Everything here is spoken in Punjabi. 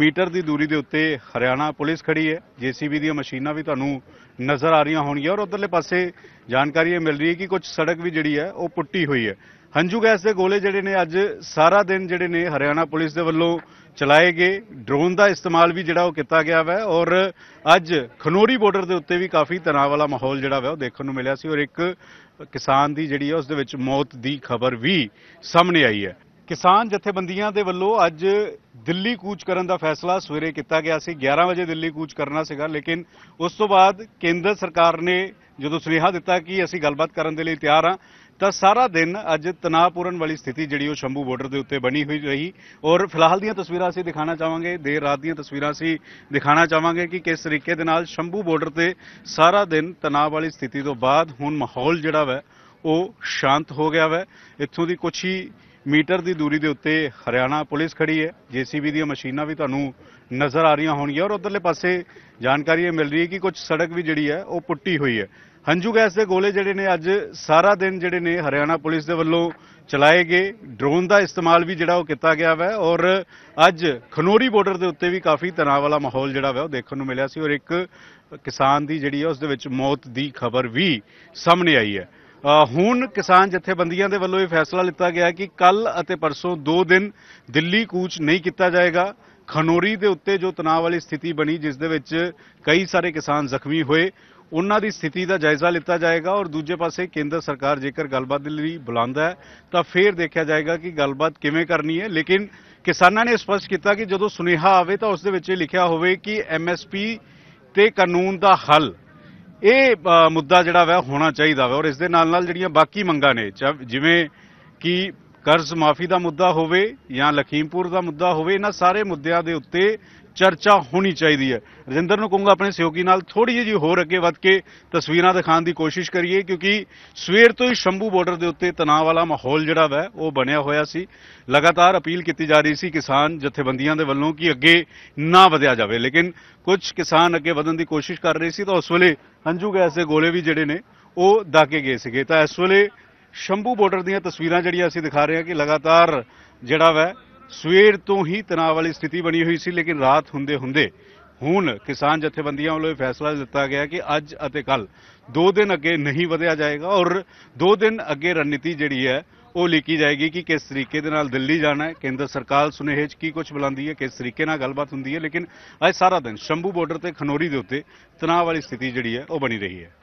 ਮੀਟਰ ਦੀ ਦੂਰੀ ਦੇ ਉੱਤੇ ਹਰਿਆਣਾ ਪੁਲਿਸ ਖੜੀ ਹੈ ਜੀਸੀਬੀ ਦੀਆਂ ਮਸ਼ੀਨਾਂ ਵੀ ਤੁਹਾਨੂੰ ਨਜ਼ਰ ਆ ਰਹੀਆਂ ਹੋਣਗੀਆਂ ਔਰ ਉਧਰਲੇ ਪਾਸੇ ਜਾਣਕਾਰੀ ਇਹ ਮਿਲ ਰਹੀ ਹੈ ਕਿ ਕੁਝ ਸੜਕ ਵੀ ਜਿਹੜੀ ਹੈ ਉਹ ਪੁੱਟੀ ਹੋਈ ਹੈ ਹੰਝੂ ਗੈਸ ਦੇ ਗੋਲੇ ਜਿਹੜੇ ਨੇ ਅੱਜ ਸਾਰਾ ਦਿਨ ਜਿਹੜੇ ਨੇ ਹਰਿਆਣਾ ਪੁਲਿਸ ਦੇ ਵੱਲੋਂ ਚਲਾਏ ਗਏ ਡਰੋਨ ਦਾ ਇਸਤੇਮਾਲ ਵੀ ਜਿਹੜਾ ਉਹ ਕੀਤਾ ਗਿਆ ਹੈ ਔਰ ਅੱਜ ਖਨੋਰੀ ਬਾਰਡਰ ਦੇ ਉੱਤੇ ਵੀ ਕਾਫੀ ਤਣਾਅ ਵਾਲਾ ਮਾਹੌਲ ਜਿਹੜਾ ਹੈ ਉਹ ਦੇਖਣ ਨੂੰ ਮਿਲਿਆ ਸੀ ਔਰ ਇੱਕ ਕਿਸਾਨ ਦੀ ਜਿਹੜੀ ਹੈ ਉਸ ਦੇ ਵਿੱਚ ਮੌਤ ਦੀ ਖਬਰ ਵੀ ਸਾਹਮਣੇ ਆਈ ਹੈ ਕਿਸਾਨ ਜਥੇਬੰਦੀਆਂ ਦੇ ਵੱਲੋਂ ਅੱਜ ਦਿੱਲੀ ਕੂਚ ਕਰਨ ਦਾ ਫੈਸਲਾ ਸਵੇਰੇ ਕੀਤਾ ਗਿਆ ਸੀ 11 ਵਜੇ ਦਿੱਲੀ ਕੂਚ ਕਰਨਾ ਸੀਗਾ ਲੇਕਿਨ ਉਸ ਤੋਂ ਬਾਅਦ ਕੇਂਦਰ ਸਰਕਾਰ ਨੇ ਜਦੋਂ ਸੁਨੇਹਾ ਦਿੱਤਾ ਕਿ ਅਸੀਂ ਗੱਲਬਾਤ ਕਰਨ ਦੇ ਲਈ ਤਿਆਰ ਹਾਂ ਤਾਂ ਸਾਰਾ ਦਿਨ ਅੱਜ ਤਣਾਅਪੂਰਨ ਵਾਲੀ ਸਥਿਤੀ ਜਿਹੜੀ ਉਹ ਸ਼ੰਭੂ ਬਾਰਡਰ ਦੇ ਉੱਤੇ ਬਣੀ ਹੋਈ ਰਹੀ ਔਰ ਫਿਲਹਾਲ ਦੀਆਂ ਤਸਵੀਰਾਂ ਅਸੀਂ ਦਿਖਾਣਾ ਚਾਹਾਂਗੇ ਦੇਰ ਰਾਤ ਦੀਆਂ ਤਸਵੀਰਾਂ ਅਸੀਂ ਦਿਖਾਣਾ ਚਾਹਾਂਗੇ ਕਿ ਕਿਸ ਤਰੀਕੇ ਦੇ ਨਾਲ ਸ਼ੰਭੂ ਬਾਰਡਰ ਤੇ ਸਾਰਾ ਦਿਨ ਤਣਾਅ ਵਾਲੀ ਸਥਿਤੀ ਤੋਂ ਬਾਅਦ ਹੁਣ ਮਾਹੌਲ ਜਿਹੜਾ ਵਾ ਉਹ ਸ਼ਾਂਤ ਹੋ ਗਿਆ ਵਾ ਇੱਥੋਂ ਦੀ ਕੁਝ ਹੀ ਮੀਟਰ ਦੀ ਦੂਰੀ ਦੇ ਉੱਤੇ ਹਰਿਆਣਾ ਪੁਲਿਸ ਖੜੀ ਹੈ ਜੀਸੀਬੀ ਦੀਆਂ ਮਸ਼ੀਨਾਂ ਵੀ ਤੁਹਾਨੂੰ ਨਜ਼ਰ ਆ ਰਹੀਆਂ ਹੋਣਗੀਆਂ ਔਰ ਉਧਰਲੇ ਪਾਸੇ ਜਾਣਕਾਰੀ ਇਹ ਮਿਲ ਰਹੀ ਹੈ ਕਿ ਕੁਝ ਸੜਕ ਵੀ ਜਿਹੜੀ ਹੈ ਉਹ ਪੁੱਟੀ ਹੋਈ ਹੈ ਹੰਝੂ ਗੈਸ ਦੇ ਗੋਲੇ ਜਿਹੜੇ ਨੇ ਅੱਜ ਸਾਰਾ ਦਿਨ ਜਿਹੜੇ ਨੇ ਹਰਿਆਣਾ ਪੁਲਿਸ ਦੇ ਵੱਲੋਂ ਚਲਾਏ ਗਏ ਡਰੋਨ ਦਾ ਇਸਤੇਮਾਲ ਵੀ ਜਿਹੜਾ ਉਹ ਕੀਤਾ ਗਿਆ ਵਾ ਔਰ ਅੱਜ ਖਨੋਰੀ ਬਾਰਡਰ ਦੇ ਉੱਤੇ ਵੀ ਕਾਫੀ ਤਣਾਅ ਵਾਲਾ ਮਾਹੌਲ ਜਿਹੜਾ ਵਾ ਉਹ ਦੇਖਣ ਨੂੰ ਮਿਲਿਆ ਸੀ ਔਰ ਇੱਕ ਕਿਸਾਨ ਦੀ ਜਿਹੜੀ ਹੈ ਉਸ ਦੇ ਵਿੱਚ ਮੌਤ ਦੀ ਖਬਰ ਵੀ ਸਾਹਮਣੇ ਆਈ ਹੈ ਹੁਣ ਕਿਸਾਨ ਜਥੇਬੰਦੀਆਂ ਦੇ ਵੱਲੋਂ ਇਹ ਫੈਸਲਾ ਲਿੱਤਾ ਗਿਆ ਕਿ ਕੱਲ ਅਤੇ ਪਰਸੋਂ 2 ਦਿਨ ਦਿੱਲੀ ਕੂਚ ਨਹੀਂ ਕੀਤਾ ਜਾਏਗਾ ਖਨੋਰੀ ਦੇ ਉੱਤੇ ਜੋ ਤਣਾਅ ਵਾਲੀ ਸਥਿਤੀ ਬਣੀ ਜਿਸ ਦੇ ਵਿੱਚ ਕਈ ਸਾਰੇ ਕਿਸਾਨ ਜ਼ਖਮੀ ਹੋਏ ਉਹਨਾਂ ਦੀ ਸਥਿਤੀ ਦਾ ਜਾਇਜ਼ਾ ਲਿੱਤਾ ਜਾਏਗਾ ਔਰ ਦੂਜੇ ਪਾਸੇ ਕੇਂਦਰ ਸਰਕਾਰ ਜੇਕਰ ਗੱਲਬਾਤ ਲਈ ਬੁਲਾਉਂਦਾ ਹੈ ਤਾਂ ਫੇਰ ਦੇਖਿਆ ਜਾਏਗਾ ਕਿ ਗੱਲਬਾਤ ਕਿਵੇਂ ਕਰਨੀ ਹੈ ਲੇਕਿਨ ਕਿਸਾਨਾਂ ਨੇ ਸਪਸ਼ਟ ਕੀਤਾ ਕਿ ਜਦੋਂ ਸੁਨੇਹਾ ਆਵੇ ਤਾਂ ਉਸ ਦੇ ਵਿੱਚ ਲਿਖਿਆ ਹੋਵੇ ਕਿ ਐਮਐਸਪੀ ਤੇ ਕਾਨੂੰਨ ਦਾ ਹੱਲ ਇਹ ਮੁੱਦਾ ਜਿਹੜਾ ਵਾ ਹੋਣਾ ਚਾਹੀਦਾ ਵਾ ਔਰ ਇਸ ਦੇ ਨਾਲ ਨਾਲ ਜਿਹੜੀਆਂ ਬਾਕੀ ਮੰਗਾਂ ਨੇ ਜਿਵੇਂ ਕਿ ਕਰਜ਼ ਮਾਫੀ ਦਾ ਮੁੱਦਾ ਹੋਵੇ ਜਾਂ ਲਖੀਮਪੁਰ ਦਾ ਮੁੱਦਾ ਹੋਵੇ ਇਹਨਾਂ ਸਾਰੇ ਮੁੱਦਿਆਂ ਦੇ ਉੱਤੇ ਚਰਚਾ ਹੋਣੀ ਚਾਹੀਦੀ ਹੈ ਰਜਿੰਦਰ ਨੂੰ ਕਹੂੰਗਾ ਆਪਣੇ ਸਹਿਯੋਗੀ ਨਾਲ ਥੋੜੀ ਜਿਹੀ ਹੋਰ ਅੱਗੇ ਵਧ ਕੇ ਤਸਵੀਰਾਂ ਦਿਖਾਉਣ ਦੀ ਕੋਸ਼ਿਸ਼ ਕਰੀਏ ਕਿਉਂਕਿ ਸਵੇਰ ਤੋਂ ਹੀ ਸ਼ੰਭੂ ਬਾਰਡਰ ਦੇ ਉੱਤੇ ਤਣਾਅ ਵਾਲਾ ਮਾਹੌਲ ਜਿਹੜਾ ਵਾ ਉਹ ਬਣਿਆ ਹੋਇਆ ਸੀ ਲਗਾਤਾਰ ਅਪੀਲ ਕੀਤੀ ਜਾ ਰਹੀ ਸੀ ਕਿਸਾਨ ਜਥੇਬੰਦੀਆਂ ਦੇ ਵੱਲੋਂ ਕਿ ਅੱਗੇ ਨਾ ਵਧਿਆ ਜਾਵੇ ਲੇਕਿਨ ਕੁਝ ਕਿਸਾਨ ਅੱਗੇ ਵਧਣ ਦੀ ਕੋਸ਼ਿਸ਼ ਕਰ ਰਹੇ ਸੀ ਤਾਂ ਉਸ ਵੇਲੇ ਹੰਝੂ ਗੈਸ ਦੇ ਗੋਲੇ ਵੀ ਜਿਹੜੇ ਨੇ ਉਹ ਦਾਗੇ ਗਏ ਸੀਗੇ ਤਾਂ ਇਸ ਵੇਲੇ ਸ਼ੰਭੂ ਬਾਰਡਰ ਦੀਆਂ ਤਸਵੀਰਾਂ ਜਿਹੜੀਆਂ ਅਸੀਂ ਦਿਖਾ ਰਹੇ ਹਾਂ ਕਿ ਲਗਾਤਾਰ ਜਿਹੜਾ ਵੈ ਸਵੇਰ ਤੋਂ ਹੀ ਤਣਾਅ ਵਾਲੀ ਸਥਿਤੀ ਬਣੀ ਹੋਈ ਸੀ ਲੇਕਿਨ ਰਾਤ ਹੁੰਦੇ ਹੁੰਦੇ ਹੁਣ ਕਿਸਾਨ ਜਥੇਬੰਦੀਆਂ ਵੱਲੋਂ ਇਹ ਫੈਸਲਾ ਦਿੱਤਾ ਗਿਆ ਕਿ ਅੱਜ ਅਤੇ ਕੱਲ ਦੋ ਦਿਨ ਅੱਗੇ ਨਹੀਂ ਵਧਿਆ ਜਾਏਗਾ ਔਰ ਦੋ ਦਿਨ ਅੱਗੇ ਰਣਨੀਤੀ ਜਿਹੜੀ ਹੈ ਉਹ ਲਿਖੀ ਜਾਏਗੀ ਕਿ ਕਿਸ ਤਰੀਕੇ ਦੇ ਨਾਲ ਦਿੱਲੀ ਜਾਣਾ ਹੈ ਕੇਂਦਰ ਸਰਕਾਰ ਸੁਨੇਹੇ 'ਚ ਕੀ ਕੁਝ ਬੁਲਾਉਂਦੀ ਹੈ ਕਿਸ ਤਰੀਕੇ ਨਾਲ ਗੱਲਬਾਤ ਹੁੰਦੀ ਹੈ ਲੇਕਿਨ ਅੱਜ ਸਾਰਾ ਦਿਨ ਸ਼ੰਭੂ ਬਾਰਡਰ ਤੇ ਖਨੋਰੀ ਦੇ ਉੱਤੇ ਤਣਾਅ ਵਾਲੀ ਸਥਿਤੀ ਜਿਹੜੀ ਹੈ ਉਹ ਬਣੀ ਰਹੀ ਹੈ